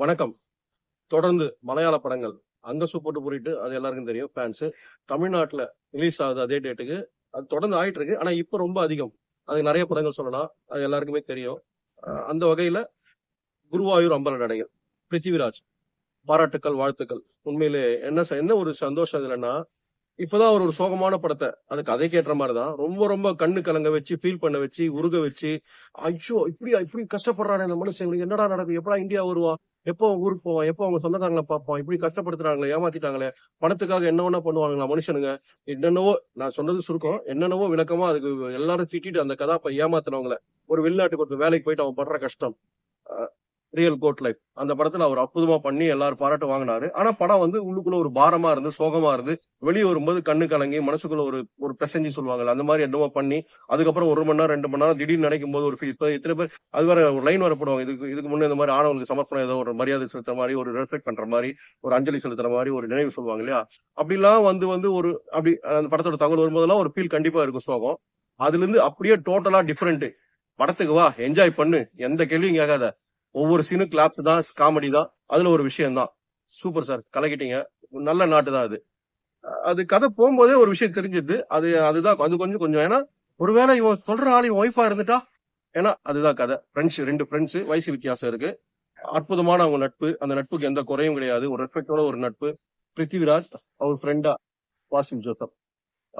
வணக்கம் தொடர்ந்து மலையாள படங்கள் அங்க சூப்பர்ட்டு போயிட்டு அது எல்லாருக்கும் தெரியும் ஃபேன்ஸ் தமிழ்நாட்டில் ரிலீஸ் ஆகுது அதே டேட்டுக்கு அது தொடர்ந்து ஆயிட்டு இருக்கு ஆனால் இப்போ ரொம்ப அதிகம் அது நிறைய படங்கள் சொல்லலாம் அது எல்லாருக்குமே தெரியும் அந்த வகையில் குருவாயூர் அம்பல நடைகள் பிருத்திவிராஜ் பாராட்டுக்கள் வாழ்த்துக்கள் உண்மையிலே என்ன என்ன ஒரு சந்தோஷம் இல்லைன்னா இப்போதான் அவர் ஒரு சோகமான படத்தை அது கதைக்கு ஏற்ற மாதிரி தான் ரொம்ப ரொம்ப கண்ணு கலங்க வச்சு ஃபீல் பண்ண வச்சு உருக வச்சு ஐயோ இப்படி இப்படி கஷ்டப்படுறானே அந்த மனுஷன் என்னடா நடக்கும் எப்படா இந்தியா வருவா எப்போ ஊருக்கு போவோம் எப்போ அவங்க சொந்தக்காரங்களை பார்ப்போம் இப்படி கஷ்டப்படுத்துறாங்களே ஏமாத்திட்டாங்களே பணத்துக்காக என்ன பண்ணுவாங்களா மனுஷனுங்க என்னென்னவோ நான் சொன்னது சுருக்கம் என்னென்னவோ விளக்கமா அதுக்கு எல்லாரும் திட்டிட்டு அந்த கதாப்பை ஏமாத்தினவங்கள ஒரு வெளிநாட்டுக்கு ஒரு வேலைக்கு போயிட்டு அவங்க படுற கஷ்டம் ரியல் கோட் லைஃப் அந்த படத்துல அவர் அற்புதமா பண்ணி எல்லாரும் பாராட்டு வாங்கினாரு ஆனா படம் வந்து உள்ளுக்குள்ள ஒரு பாரமா இருந்து சோகமா இருந்து வெளியே வரும்போது கண்ணு கலங்கி மனசுக்குள்ள ஒரு ஒரு பெசஞ்சு சொல்லுவாங்கல்ல அந்த மாதிரி எதுவும் பண்ணி அதுக்கப்புறம் ஒரு மணி நேரம் ரெண்டு மணி நேரம் திடீர்னு நினைக்கும் போது ஒரு ஃபீல் இத்தனை பேர் அது வேற ஒரு லைன் வரப்படுவாங்க இதுக்கு இதுக்கு முன்னே இந்த மாதிரி ஆணவங்களுக்கு சமர்ப்பணம் ஏதோ ஒரு மரியாதை செலுத்துற மாதிரி ஒரு ரெஸ்பெக்ட் பண்ற மாதிரி ஒரு அஞ்சலி செலுத்துற மாதிரி ஒரு நினைவு சொல்லுவாங்க இல்லையா அப்படிலாம் வந்து வந்து ஒரு அப்படி அந்த படத்தோட தகவல் வரும்போதெல்லாம் ஒரு ஃபீல் கண்டிப்பா இருக்கும் சோகம் அதுல இருந்து அப்படியே டோட்டலா டிஃபரெண்ட் படத்துக்கு வா என்ஜாய் பண்ணு எந்த கேள்வியும் கேட்காத ஒவ்வொரு சீனும் கிளாப்ஸ் தான் காமெடி தான் அதுல ஒரு விஷயம் தான் சூப்பர் சார் கலக்கிட்டீங்க நல்ல நாட்டு தான் அது அது கதை போகும்போதே ஒரு விஷயம் தெரிஞ்சுது அது அதுதான் அது கொஞ்சம் கொஞ்சம் ஏன்னா ஒருவேளை இவன் சொல்ற ஆள் இவன் ஒய்ஃபா இருந்துட்டா ஏன்னா அதுதான் கதை ஃப்ரெண்ட்ஸ் ரெண்டு ஃப்ரெண்ட்ஸ் வயசு வித்தியாசம் இருக்கு அற்புதமான அவங்க நட்பு அந்த நட்புக்கு எந்த குறையும் கிடையாது ஒரு ரெஸ்பெக்டோட ஒரு நட்பு பிருத்திவிராஜ் அவர் ஃப்ரெண்டா வாசிம் ஜோசப்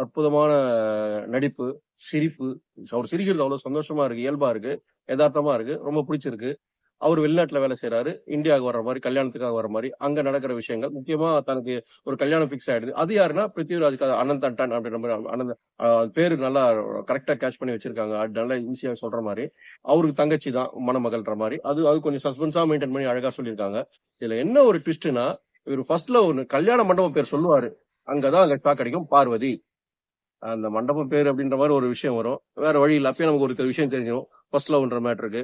அற்புதமான நடிப்பு சிரிப்பு அவர் சிரிக்கிறது அவ்வளவு சந்தோஷமா இருக்கு இயல்பா இருக்கு யதார்த்தமா இருக்கு ரொம்ப பிடிச்சிருக்கு அவர் வெளிநாட்டில் வேலை செய்யறாரு இந்தியாவுக்கு வர மாதிரி கல்யாணத்துக்காக வர மாதிரி அங்கே நடக்கிற விஷயங்கள் முக்கியமாக தனக்கு ஒரு கல்யாணம் ஃபிக்ஸ் ஆகிடுது அது யாருன்னா பிருத்திவிராஜ்க்கு அனந்த் அண்டான் அப்படின்ற மாதிரி பேரு நல்லா கரெக்டாக கேட்ச் பண்ணி வச்சிருக்காங்க நல்லா ஈஸியாக சொல்கிற மாதிரி அவருக்கு தங்கச்சி தான் மணமகள்ன்ற மாதிரி அது அது கொஞ்சம் சஸ்பென்ஸாக மெயின்டைன் பண்ணி அழகாக சொல்லியிருக்காங்க இதில் என்ன ஒரு ட்விஸ்ட்னா இவர் ஃபர்ஸ்ட்ல ஒரு கல்யாண மண்டபம் பேர் சொல்லுவார் அங்கதான் அங்கே கிடைக்கும் பார்வதி அந்த மண்டபம் பேர் அப்படின்ற மாதிரி ஒரு விஷயம் வரும் வேற வழி இல்லை அப்பயே நமக்கு ஒரு விஷயம் தெரிஞ்சிடும் ஃபர்ஸ்ட் லவ்ன்ற மேட்ருக்கு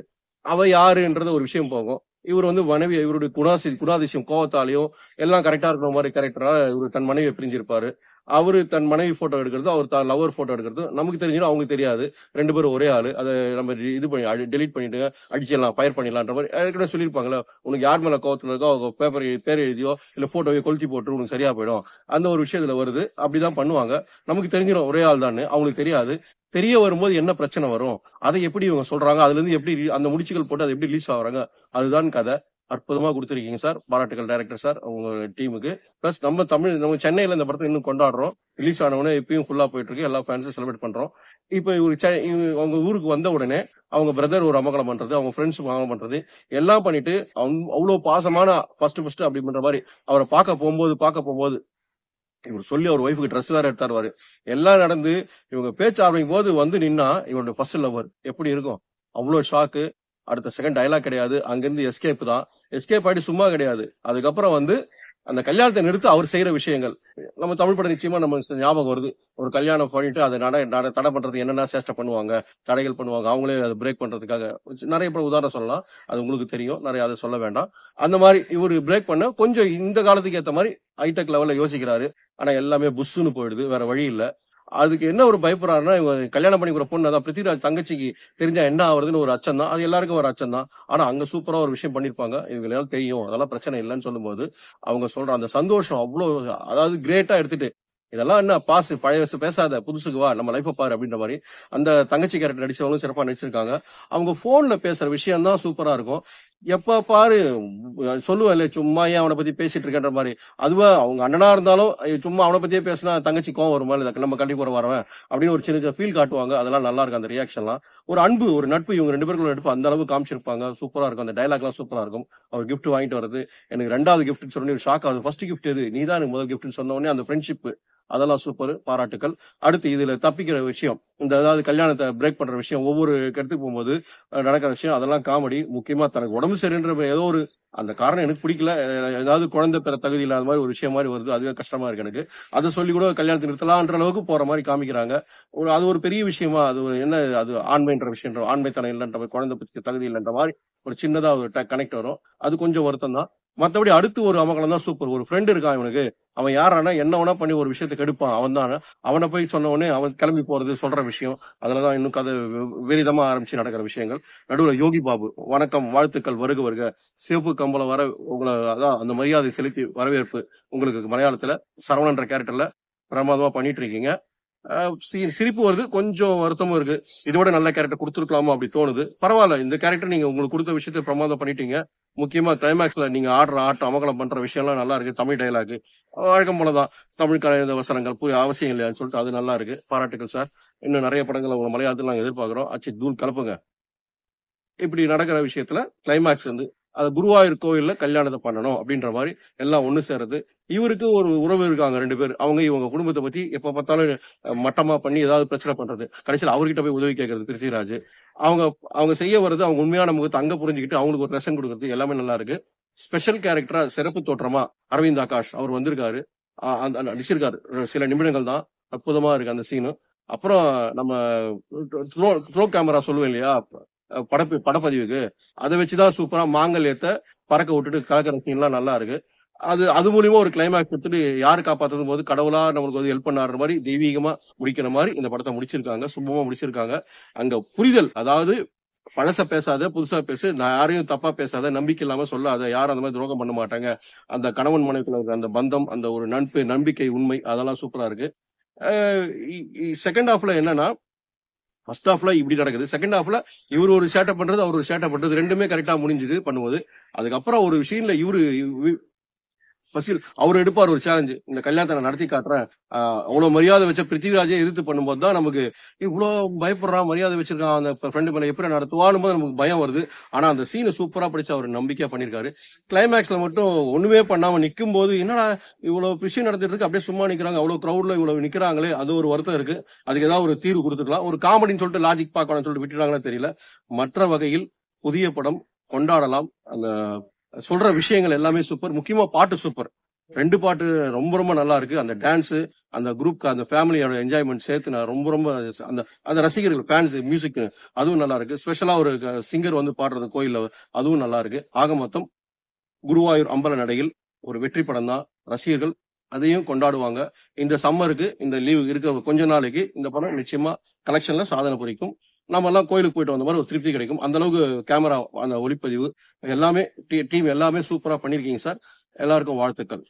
அவ யாருன்றது ஒரு விஷயம் போகும் இவர் வந்து மனைவி இவருடைய குணாசி குணாதிசயம் கோவத்தாலையும் எல்லாம் கரெக்டா இருக்கிற மாதிரி கரெக்டரா இவர் தன் மனைவியை பிரிஞ்சிருப்பாரு அவரு தன் மனைவி போட்டோ எடுக்கிறது அவர் தான் லவர் போட்டோ எடுக்கிறது நமக்கு தெரிஞ்சிடும் அவங்களுக்கு தெரியாது ரெண்டு பேரும் ஒரே ஆள் அதை நம்ம இது பண்ணி டெலிட் பண்ணிட்டு அடிச்சிடலாம் ஃபயர் பண்ணிடலான்ற மாதிரி ஏற்கனவே சொல்லியிருப்பாங்களே உனக்கு யார் மேல கோவத்தில் இருக்கோ அவங்க பேப்பர் பேர் எழுதியோ இல்லை போட்டோவே கொளுத்தி போட்டு உனக்கு சரியா போயிடும் அந்த ஒரு விஷயத்துல வருது அப்படிதான் பண்ணுவாங்க நமக்கு தெரிஞ்சிடும் ஒரே ஆள் தான் அவங்களுக்கு தெரியாது தெரிய வரும்போது என்ன பிரச்சனை வரும் அதை எப்படி இவங்க சொல்றாங்க அதுல இருந்து எப்படி அந்த முடிச்சுகள் போட்டு அதை எப்படி ரிலீஸ் ஆகுறாங்க அதுதான் கதை அற்புதமா கொடுத்துருக்கீங்க சார் பாராட்டுகள் டைரக்டர் சார் உங்க டீமுக்கு பிளஸ் நம்ம தமிழ் நம்ம சென்னையில இந்த படத்தை இன்னும் கொண்டாடுறோம் ரிலீஸ் ஆனவுடனே எப்பயும் ஃபுல்லா போயிட்டு இருக்கு எல்லா ஃபேன்ஸும் செலிப்ரேட் பண்றோம் இப்போ அவங்க ஊருக்கு வந்த உடனே அவங்க பிரதர் ஒரு அமகலம் பண்றது அவங்க ஃப்ரெண்ட்ஸ் அமகலம் பண்றது எல்லாம் பண்ணிட்டு அவ்வளோ பாசமான ஃபர்ஸ்ட் ஃபர்ஸ்ட் அப்படி பண்ற மாதிரி அவரை பார்க்க போகும்போது பார்க்க போகும்போது இவர் சொல்லி அவர் ஒய்ஃபுக்கு ட்ரெஸ் வேற எடுத்தாருவாரு எல்லாம் நடந்து இவங்க பேச்சு ஆரம்பிக்கும் போது வந்து நின்னா இவருடைய ஃபர்ஸ்ட் லவர் எப்படி இருக்கும் அவ்வளோ ஷாக்கு அடுத்த செகண்ட் டைலாக் கிடையாது அங்கிருந்து எஸ்கேப் தான் எஸ்கேப் ஆகிட்டு சும்மா கிடையாது அதுக்கப்புறம் வந்து அந்த கல்யாணத்தை நிறுத்த அவர் செய்யற விஷயங்கள் நம்ம தமிழ் படம் நிச்சயமா நம்ம ஞாபகம் வருது ஒரு கல்யாணம் பண்ணிட்டு அதை நட தடை பண்றது என்னென்ன சேஷ்டை பண்ணுவாங்க தடைகள் பண்ணுவாங்க அவங்களே அதை பிரேக் பண்றதுக்காக நிறைய படம் உதாரணம் சொல்லலாம் அது உங்களுக்கு தெரியும் நிறைய அதை சொல்ல வேண்டாம் அந்த மாதிரி இவர் பிரேக் பண்ண கொஞ்சம் இந்த காலத்துக்கு ஏற்ற மாதிரி ஹைடெக் லெவலில் யோசிக்கிறாரு ஆனால் எல்லாமே புஷ்ஷுன்னு போயிடுது வேற வழி இல்லை அதுக்கு என்ன ஒரு பயப்படுறாருன்னா இவங்க கல்யாணம் பண்ணி கூட பொண்ணு தான் பிருத்திவிராஜ் தங்கச்சிக்கு தெரிஞ்சா என்ன ஆகுறதுன்னு ஒரு அச்சம் தான் அது எல்லாருக்கும் ஒரு அச்சம் தான் ஆனா அங்க சூப்பரா ஒரு விஷயம் பண்ணிருப்பாங்க இவங்களால தெரியும் அதெல்லாம் பிரச்சனை இல்லைன்னு சொல்லும்போது அவங்க சொல்ற அந்த சந்தோஷம் அவ்வளோ அதாவது கிரேட்டா எடுத்துட்டு இதெல்லாம் என்ன பாஸ் பழைய வயசு பேசாத புதுசுக்கு வா நம்ம லைஃப்பை பாரு அப்படின்ற மாதிரி அந்த தங்கச்சி கேரக்டர் நடிச்சவங்களும் சிறப்பாக நடிச்சிருக்காங்க அவங்க ஃபோனில் பேசுகிற விஷயம் தான் சூப்பராக இருக்கும் எப்போ பாரு சொல்லுவேன் சும்மா ஏன் அவனை பற்றி பேசிட்டு இருக்கன்ற மாதிரி அதுவே அவங்க அண்ணனாக இருந்தாலும் சும்மா அவனை பற்றியே பேசினா தங்கச்சி கோவம் வருமா மாதிரி நம்ம கண்டிப்பாக வரவேன் அப்படின்னு ஒரு சின்ன சின்ன ஃபீல் காட்டுவாங்க அதெல்லாம் நல்லா இருக்கும் அந்த ரியாக்ஷன்லாம் ஒரு அன்பு ஒரு நட்பு இவங்க ரெண்டு பேருக்குள்ள நட்பு அந்த அளவு காமிச்சிருப்பாங்க சூப்பராக இருக்கும் அந்த டைலாக்லாம் சூப்பராக இருக்கும் அவர் கிஃப்ட் வாங்கிட்டு வரது எனக்கு ரெண்டாவது கிஃப்ட்னு சொல்லி ஒரு ஷாக் ஆகுது ஃபர்ஸ்ட் கிஃப்ட் எது நீ தான் எனக்கு முதல் கிஃப்ட்னு சொன்ன உடனே அந்த ஃப்ரெண்ட்ஷிப் அதெல்லாம் சூப்பர் பாராட்டுக்கள் அடுத்து இதுல தப்பிக்கிற விஷயம் இந்த அதாவது கல்யாணத்தை பிரேக் பண்ற விஷயம் ஒவ்வொரு கருத்துக்கு போகும்போது நடக்கிற விஷயம் அதெல்லாம் காமெடி முக்கியமா தனக்கு உடம்பு சரின்ற ஏதோ ஒரு அந்த காரணம் எனக்கு பிடிக்கல ஏதாவது குழந்தை பெற தகுதி இல்லாத மாதிரி ஒரு விஷயம் மாதிரி வருது அதுவே கஷ்டமா இருக்கு எனக்கு அதை சொல்லி கூட கல்யாணத்தை நிறுத்தலாம்ன்ற அளவுக்கு போற மாதிரி காமிக்கிறாங்க ஒரு அது ஒரு பெரிய விஷயமா அது ஒரு என்ன அது ஆண்மைன்ற விஷயம் ஆண்மைத்தனம் இல்லைன்ற குழந்தை தகுதி இல்லைன்ற மாதிரி ஒரு சின்னதா ஒரு கனெக்ட் வரும் அது கொஞ்சம் வருத்தம் தான் மற்றபடி அடுத்து ஒரு அமகலம் தான் சூப்பர் ஒரு ஃப்ரெண்டு இருக்கான் இவனுக்கு அவன் யாரானா என்ன வேணா பண்ணி ஒரு விஷயத்தை கெடுப்பான் அவன் தான் அவனை போய் சொன்ன உடனே அவன் கிளம்பி போறது சொல்ற விஷயம் அதுலதான் இன்னும் கதை விரிதமா ஆரம்பிச்சு நடக்கிற விஷயங்கள் நடுவில் யோகி பாபு வணக்கம் வாழ்த்துக்கள் வருக வருக சிவப்பு கம்பளம் வர உங்களை அதான் அந்த மரியாதை செலுத்தி வரவேற்பு உங்களுக்கு மலையாளத்தில் சரவணன்ற கேரக்டர்ல பிரமாதமா பண்ணிட்டு இருக்கீங்க சிரிப்பு வருது கொஞ்சம் வருத்தமும் இருக்கு இதோட நல்ல கேரக்டர் கொடுத்துருக்கலாமோ அப்படி தோணுது பரவாயில்ல இந்த கேரக்டர் நீங்க உங்களுக்கு கொடுத்த விஷயத்த பிரமாதம் பண்ணிட்டீங்க முக்கியமா கிளைமேக்ஸ்ல நீங்க ஆடுற ஆட்டம் அமகலம் பண்ற விஷயம்லாம் நல்லா இருக்கு தமிழ் டைலாக் வழக்கம் போலதான் தமிழ் கலை வசனங்கள் புரிய அவசியம் இல்லையான்னு சொல்லிட்டு அது நல்லா இருக்கு பாராட்டுகள் சார் இன்னும் நிறைய படங்கள் உங்க மலையாளத்தில் நாங்கள் எதிர்பார்க்குறோம் அச்சு தூள் கலப்புங்க இப்படி நடக்கிற விஷயத்துல கிளைமேக்ஸ் வந்து அது குருவாயூர் கோயில்ல கல்யாணத்தை பண்ணணும் அப்படின்ற மாதிரி எல்லாம் ஒண்ணு சேர்றது இவருக்கு ஒரு உறவு இருக்காங்க ரெண்டு பேர் அவங்க இவங்க குடும்பத்தை பத்தி எப்ப பார்த்தாலும் மட்டமா பண்ணி ஏதாவது பிரச்சனை பண்றது கடைசியில் அவர்கிட்ட போய் உதவி கேட்கறது பிருத்திராஜ் அவங்க அவங்க செய்ய வர்றது அவங்க உண்மையான முகத்தை அங்க புரிஞ்சுக்கிட்டு அவங்களுக்கு ஒரு லெசன் கொடுக்கறது எல்லாமே நல்லா இருக்கு ஸ்பெஷல் கேரக்டரா சிறப்பு தோற்றமா அரவிந்த் ஆகாஷ் அவர் வந்திருக்காரு நடிச்சிருக்காரு சில நிமிடங்கள் தான் அற்புதமா இருக்கு அந்த சீனு அப்புறம் நம்ம த்ரோ கேமரா சொல்லுவேன் இல்லையா படப்பு படப்பதிவுக்கு அதை வச்சுதான் சூப்பரா மாங்கல்யத்தை பறக்க விட்டுட்டு கலக்கிற சீன்லாம் நல்லா இருக்கு அது அது மூலியமா ஒரு கிளைமேக்ஸ் எடுத்துட்டு யாரு காப்பாத்தும் போது கடவுளா நம்மளுக்கு வந்து ஹெல்ப் பண்ணாடுற மாதிரி தெய்வீகமா முடிக்கிற மாதிரி இந்த படத்தை முடிச்சிருக்காங்க சுபமா முடிச்சிருக்காங்க அங்க புரிதல் அதாவது பழச பேசாத புதுசா பேசு நான் யாரையும் தப்பா பேசாத நம்பிக்கை இல்லாம சொல்லாத யாரும் அந்த மாதிரி துரோகம் பண்ண மாட்டாங்க அந்த கணவன் மனைவிக்குள்ள அந்த பந்தம் அந்த ஒரு நட்பு நம்பிக்கை உண்மை அதெல்லாம் சூப்பரா இருக்கு செகண்ட் ஹாஃப்ல என்னன்னா ஃபர்ஸ்ட் ஹாஃப்ல இப்படி நடக்குது செகண்ட் ஹாஃப்ல இவர் ஒரு சேட்டை பண்றது அவர் ஒரு சேட்டை பண்றது ரெண்டுமே கரெக்டா முடிஞ்சிட்டு பண்ணும்போது அதுக்கப்புறம் ஒரு விஷயம்ல இவரு பசில் அவர் எடுப்பார் ஒரு சேலஞ்சு இந்த கல்யாணத்தை நான் நடத்தி காட்டுறேன் அவ்வளவு மரியாதை வச்ச பிருத்திவிராஜை எதிர்த்து பண்ணும்போது தான் நமக்கு இவ்வளோ பயப்படுறான் மரியாதை வச்சிருக்கான் அந்த ஃப்ரெண்டு மேலே எப்படி நடத்துவான்னு போது நமக்கு பயம் வருது ஆனா அந்த சீனை சூப்பரா படிச்சு அவர் நம்பிக்கையா பண்ணியிருக்காரு கிளைமேக்ஸ்ல மட்டும் ஒண்ணுமே பண்ணாம நிற்கும் போது என்னடா இவ்வளவு விஷயம் நடத்திட்டு இருக்கு அப்படியே சும்மா நிக்கிறாங்க அவ்வளவு க்ரௌட்ல இவ்வளவு நிக்கிறாங்களே அது ஒரு வருத்தம் இருக்கு அதுக்கு ஏதாவது ஒரு தீர்வு கொடுத்துக்கலாம் ஒரு காமெடின்னு சொல்லிட்டு லாஜிக் பார்க்கணும்னு சொல்லிட்டு விட்டுட்டாங்கன்னு தெரியல மற்ற வகையில் புதிய படம் கொண்டாடலாம் அந்த சொல்ற விஷயங்கள் எல்லாமே சூப்பர் முக்கியமா பாட்டு சூப்பர் ரெண்டு பாட்டு ரொம்ப ரொம்ப நல்லா இருக்கு அந்த டான்ஸ் அந்த குரூப்க்கு அந்த ஃபேமிலியோட என்ஜாய்மெண்ட் சேர்த்து நான் ரொம்ப ரொம்ப அந்த அந்த ரசிகர்கள் ஃபேன்ஸ் மியூசிக் அதுவும் நல்லா இருக்கு ஸ்பெஷலா ஒரு சிங்கர் வந்து பாடுறது கோயில்ல அதுவும் நல்லா இருக்கு ஆக மொத்தம் குருவாயூர் அம்பல நடையில் ஒரு வெற்றி படம் தான் ரசிகர்கள் அதையும் கொண்டாடுவாங்க இந்த சம்மருக்கு இந்த லீவ் இருக்க கொஞ்ச நாளைக்கு இந்த படம் நிச்சயமா கலெக்ஷன்ல சாதனை புரிக்கும் நம்ம எல்லாம் கோயிலுக்கு போயிட்டு வந்த மாதிரி ஒரு திருப்தி கிடைக்கும் அந்த அளவுக்கு கேமரா அந்த ஒளிப்பதிவு எல்லாமே டீம் எல்லாமே சூப்பரா பண்ணிருக்கீங்க சார் எல்லாருக்கும் வாழ்த்துக்கள்